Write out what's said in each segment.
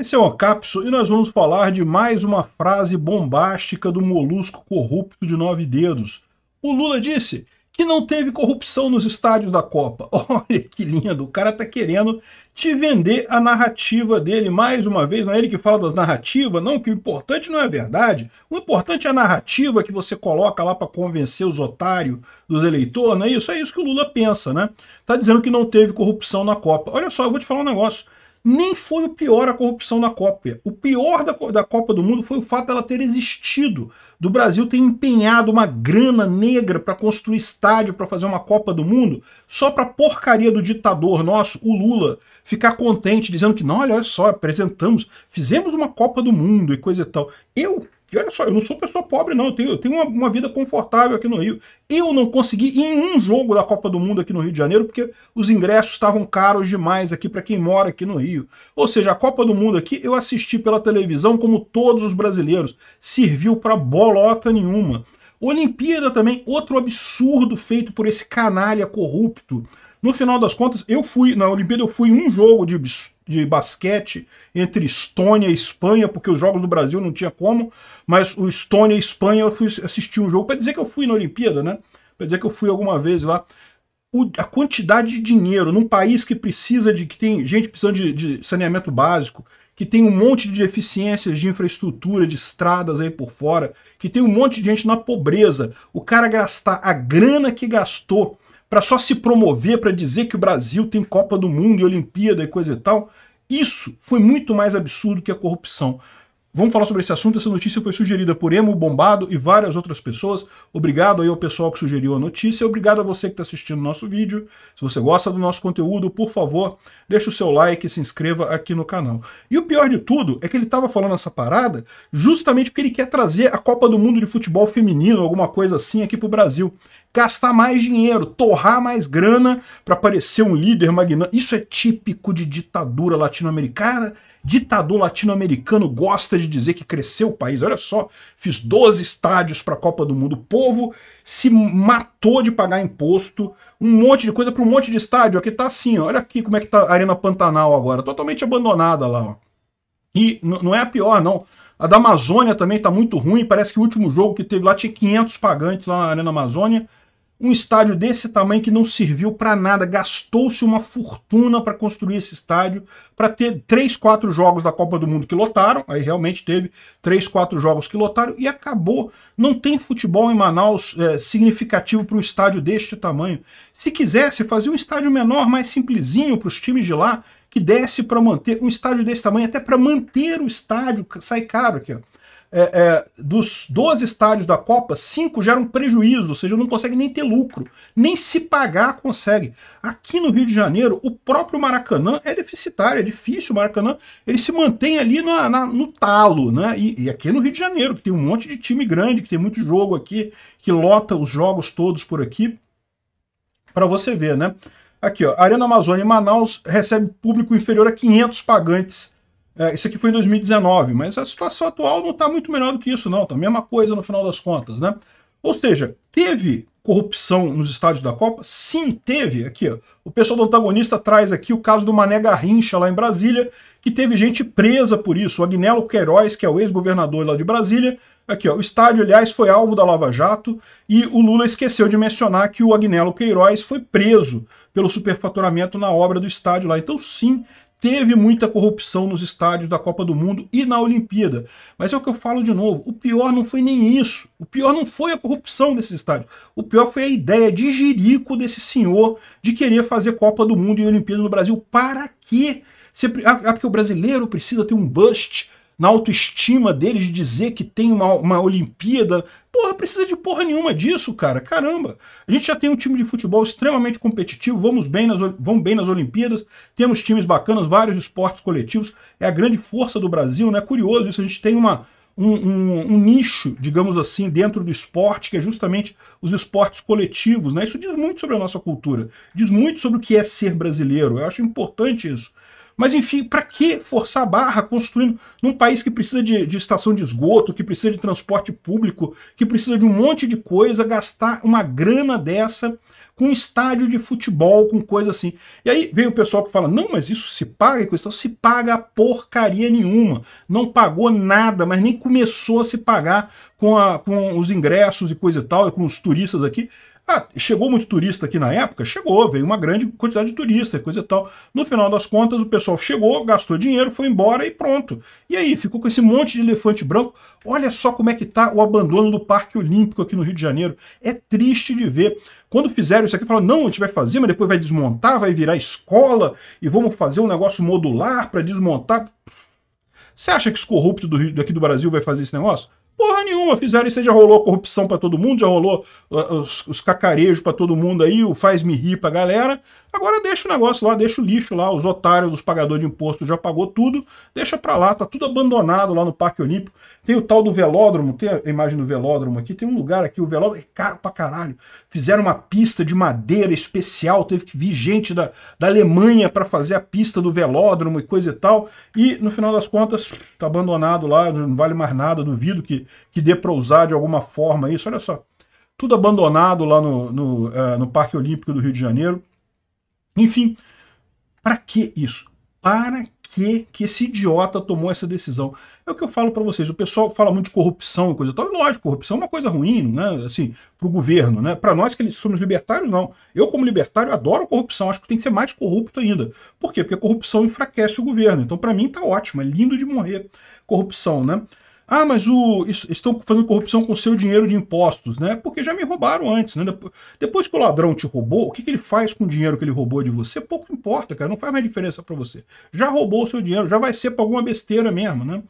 Esse é o Capso e nós vamos falar de mais uma frase bombástica do molusco corrupto de nove dedos. O Lula disse que não teve corrupção nos estádios da Copa. Olha que lindo, o cara tá querendo te vender a narrativa dele mais uma vez. Não é ele que fala das narrativas, não, que o importante não é a verdade. O importante é a narrativa que você coloca lá para convencer os otários dos eleitores, não é isso? É isso que o Lula pensa, né? Tá dizendo que não teve corrupção na Copa. Olha só, eu vou te falar um negócio nem foi o pior a corrupção na Copa. O pior da, da Copa do Mundo foi o fato dela ter existido, do Brasil ter empenhado uma grana negra para construir estádio para fazer uma Copa do Mundo, só para porcaria do ditador nosso, o Lula, ficar contente dizendo que não, olha, olha só, apresentamos, fizemos uma Copa do Mundo e coisa e tal. Eu que olha só, eu não sou pessoa pobre, não, eu tenho, eu tenho uma, uma, vida confortável aqui no Rio. Eu não consegui ir em um jogo da Copa do Mundo aqui no Rio de Janeiro, porque os ingressos estavam caros demais aqui para quem mora aqui no Rio. Ou seja, a Copa do Mundo aqui eu assisti pela televisão, como todos os brasileiros, serviu para bolota nenhuma. Olimpíada também, outro absurdo feito por esse canalha corrupto no final das contas, eu fui, na Olimpíada eu fui um jogo de, de basquete entre Estônia e Espanha, porque os jogos do Brasil não tinha como, mas o Estônia e Espanha eu fui assistir um jogo, para dizer que eu fui na Olimpíada, né? Para dizer que eu fui alguma vez lá. O, a quantidade de dinheiro num país que precisa de, que tem gente precisando de, de saneamento básico, que tem um monte de deficiências de infraestrutura, de estradas aí por fora, que tem um monte de gente na pobreza. O cara gastar a grana que gastou para só se promover, para dizer que o Brasil tem Copa do Mundo e Olimpíada e coisa e tal. Isso foi muito mais absurdo que a corrupção. Vamos falar sobre esse assunto. Essa notícia foi sugerida por Emo Bombado e várias outras pessoas. Obrigado aí ao pessoal que sugeriu a notícia. Obrigado a você que está assistindo o nosso vídeo. Se você gosta do nosso conteúdo, por favor, deixa o seu like e se inscreva aqui no canal. E o pior de tudo é que ele estava falando essa parada justamente porque ele quer trazer a Copa do Mundo de Futebol Feminino, alguma coisa assim, aqui para o Brasil gastar mais dinheiro, torrar mais grana para parecer um líder magnânimo. Isso é típico de ditadura latino-americana. Ditador latino-americano gosta de dizer que cresceu o país. Olha só, fiz 12 estádios para a Copa do Mundo. O povo se matou de pagar imposto, um monte de coisa para um monte de estádio. Aqui tá assim, ó. olha aqui como é que tá a Arena Pantanal agora, totalmente abandonada lá, ó. E não é a pior, não. A da Amazônia também tá muito ruim, parece que o último jogo que teve lá tinha 500 pagantes lá na Arena Amazônia. Um estádio desse tamanho que não serviu para nada, gastou-se uma fortuna para construir esse estádio, para ter três, quatro jogos da Copa do Mundo que lotaram, aí realmente teve três, quatro jogos que lotaram e acabou. Não tem futebol em Manaus é, significativo para um estádio deste tamanho. Se quisesse, fazer um estádio menor, mais simplesinho para os times de lá, que desse para manter um estádio desse tamanho, até para manter o estádio, sai caro aqui. Ó é, é, dos 12 estádios da Copa, 5 geram prejuízo, ou seja, não consegue nem ter lucro, nem se pagar consegue. Aqui no Rio de Janeiro, o próprio Maracanã é deficitário, é difícil o Maracanã, ele se mantém ali na, na, no talo, né? E, e aqui é no Rio de Janeiro, que tem um monte de time grande, que tem muito jogo aqui, que lota os jogos todos por aqui, para você ver, né? Aqui, ó, Arena Amazônia e Manaus recebe público inferior a 500 pagantes é, isso aqui foi em 2019, mas a situação atual não está muito melhor do que isso, não. Está a mesma coisa no final das contas, né? Ou seja, teve corrupção nos estádios da Copa? Sim, teve. Aqui, ó, o pessoal do antagonista traz aqui o caso do Mané Garrincha, lá em Brasília, que teve gente presa por isso. O Agnello Queiroz, que é o ex-governador lá de Brasília, aqui, ó, o estádio, aliás, foi alvo da Lava Jato, e o Lula esqueceu de mencionar que o Agnello Queiroz foi preso pelo superfaturamento na obra do estádio lá. Então, sim, teve muita corrupção nos estádios da Copa do Mundo e na Olimpíada. Mas é o que eu falo de novo, o pior não foi nem isso. O pior não foi a corrupção desses estádios. O pior foi a ideia de jirico desse senhor de querer fazer Copa do Mundo e Olimpíada no Brasil. Para quê? Ah, ah, porque o brasileiro precisa ter um bust na autoestima dele de dizer que tem uma, uma Olimpíada Porra, precisa de porra nenhuma disso, cara. Caramba. A gente já tem um time de futebol extremamente competitivo, vamos bem nas, vão bem nas Olimpíadas, temos times bacanas, vários esportes coletivos. É a grande força do Brasil, né? Curioso isso, a gente tem uma, um, um, um, nicho, digamos assim, dentro do esporte, que é justamente os esportes coletivos. Né? Isso diz muito sobre a nossa cultura, diz muito sobre o que é ser brasileiro. Eu acho importante isso. Mas enfim, para que forçar a barra construindo num país que precisa de, de, estação de esgoto, que precisa de transporte público, que precisa de um monte de coisa, gastar uma grana dessa com um estádio de futebol, com coisa assim. E aí veio o pessoal que fala: não, mas isso se paga, então se paga porcaria nenhuma. Não pagou nada, mas nem começou a se pagar com, a, com os ingressos e coisa e tal, e com os turistas aqui. Ah, chegou muito turista aqui na época? Chegou, veio uma grande quantidade de turista, coisa e tal. No final das contas, o pessoal chegou, gastou dinheiro, foi embora e pronto. E aí, ficou com esse monte de elefante branco. Olha só como é que tá o abandono do Parque Olímpico aqui no Rio de Janeiro. É triste de ver. Quando fizeram isso aqui, falaram, não, a gente vai fazer, mas depois vai desmontar, vai virar escola e vamos fazer um negócio modular para desmontar. Você acha que os corruptos do Rio, daqui do Brasil vai fazer esse negócio? Porra nenhuma, fizeram isso aí, já rolou corrupção para todo mundo, já rolou ah, ah, os, os cacarejos para todo mundo aí, o faz-me rir pra galera. Agora deixa o negócio lá, deixa o lixo lá, os otários, os pagadores de imposto já pagou tudo, deixa pra lá, tá tudo abandonado lá no Parque Olímpico. Tem o tal do velódromo, tem a imagem do velódromo aqui, tem um lugar aqui, o velódromo é caro pra caralho. Fizeram uma pista de madeira especial, teve que vir gente da, da Alemanha para fazer a pista do velódromo e coisa e tal. E no final das contas, tá abandonado lá, não vale mais nada, duvido que que dê para usar de alguma forma isso. Olha só, tudo abandonado lá no, no, uh, no Parque Olímpico do Rio de Janeiro. Enfim, para que isso? Para que, que esse idiota tomou essa decisão? É o que eu falo para vocês. O pessoal fala muito de corrupção e coisa tal. E lógico, corrupção é uma coisa ruim, né? Assim, para o governo, né? Para nós que somos libertários, não. Eu, como libertário, adoro corrupção. Acho que tem que ser mais corrupto ainda. Por quê? Porque a corrupção enfraquece o governo. Então, para mim, tá ótimo. É lindo de morrer corrupção, né? Ah, mas o, estão fazendo corrupção com o seu dinheiro de impostos, né? Porque já me roubaram antes, né? Depois que o ladrão te roubou, o que, que ele faz com o dinheiro que ele roubou de você? Pouco importa, cara, não faz mais diferença para você. Já roubou o seu dinheiro, já vai ser para alguma besteira mesmo, né?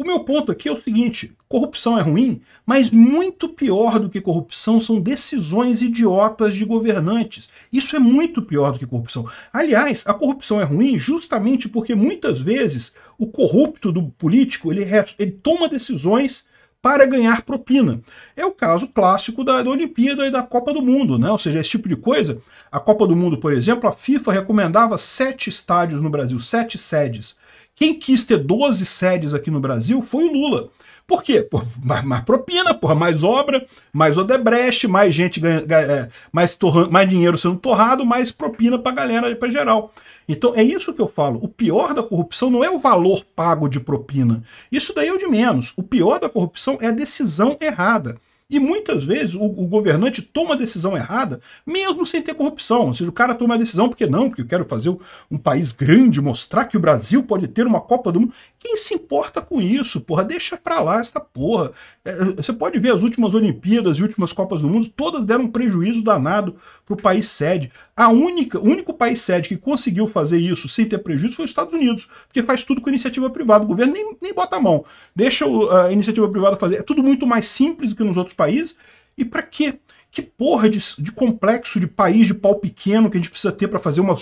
O meu ponto aqui é o seguinte: corrupção é ruim, mas muito pior do que corrupção são decisões idiotas de governantes. Isso é muito pior do que corrupção. Aliás, a corrupção é ruim justamente porque muitas vezes o corrupto do político ele, ele toma decisões para ganhar propina. É o caso clássico da, da, Olimpíada e da Copa do Mundo, né? Ou seja, esse tipo de coisa. A Copa do Mundo, por exemplo, a FIFA recomendava sete estádios no Brasil, sete sedes. Quem quis ter 12 sedes aqui no Brasil foi o Lula. Por quê? Por, mais, mais, propina, porra, mais obra, mais Odebrecht, mais gente ganha, ganha é, mais, mais dinheiro sendo torrado, mais propina para a galera, para geral. Então é isso que eu falo. O pior da corrupção não é o valor pago de propina. Isso daí é o de menos. O pior da corrupção é a decisão errada. E muitas vezes o, o, governante toma a decisão errada, mesmo sem ter corrupção. Ou seja, o cara toma a decisão porque não, porque eu quero fazer um país grande, mostrar que o Brasil pode ter uma Copa do Mundo. Quem se importa com isso, porra? Deixa pra lá essa porra. É, você pode ver as últimas Olimpíadas e últimas Copas do Mundo, todas deram um prejuízo danado pro país sede. A única, o único país sede que conseguiu fazer isso sem ter prejuízo foi os Estados Unidos, porque faz tudo com iniciativa privada. O governo nem, nem bota a mão. Deixa a iniciativa privada fazer. É tudo muito mais simples do que nos outros países. E para quê? Que porra de, de, complexo de país de pau pequeno que a gente precisa ter para fazer uma,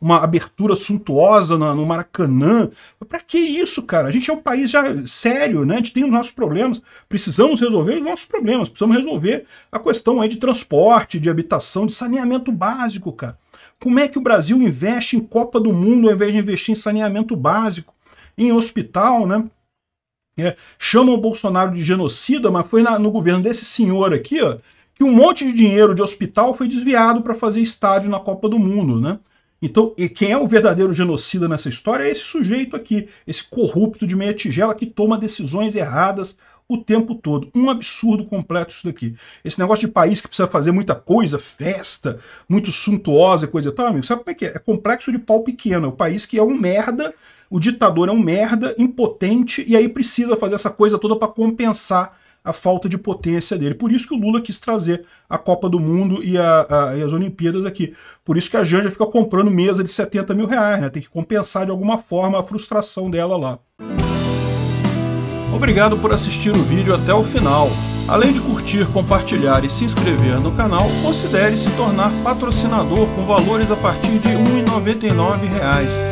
uma abertura suntuosa no Maracanã? Para que isso, cara? A gente é um país já sério, né? A gente tem os nossos problemas. Precisamos resolver os nossos problemas. Precisamos resolver a questão aí de transporte, de habitação, de saneamento básico, cara. Como é que o Brasil investe em Copa do Mundo ao invés de investir em saneamento básico, em hospital, né? É, chamam o Bolsonaro de genocida, mas foi na, no governo desse senhor aqui, ó, que um monte de dinheiro de hospital foi desviado para fazer estádio na Copa do Mundo, né? Então, e quem é o verdadeiro genocida nessa história é esse sujeito aqui, esse corrupto de meia tigela que toma decisões erradas o tempo todo. Um absurdo completo isso daqui. Esse negócio de país que precisa fazer muita coisa, festa, muito suntuosa coisa e tal, amigo, sabe como é que é? É complexo de pau pequeno. É o país que é um merda o ditador é um merda, impotente, e aí precisa fazer essa coisa toda para compensar a falta de potência dele. Por isso que o Lula quis trazer a Copa do Mundo e, a, a, e as Olimpíadas aqui. Por isso que a Janja fica comprando mesa de 70 mil reais, né? Tem que compensar de alguma forma a frustração dela lá. Obrigado por assistir o vídeo até o final. Além de curtir, compartilhar e se inscrever no canal, considere se tornar patrocinador com valores a partir de R$ 1,99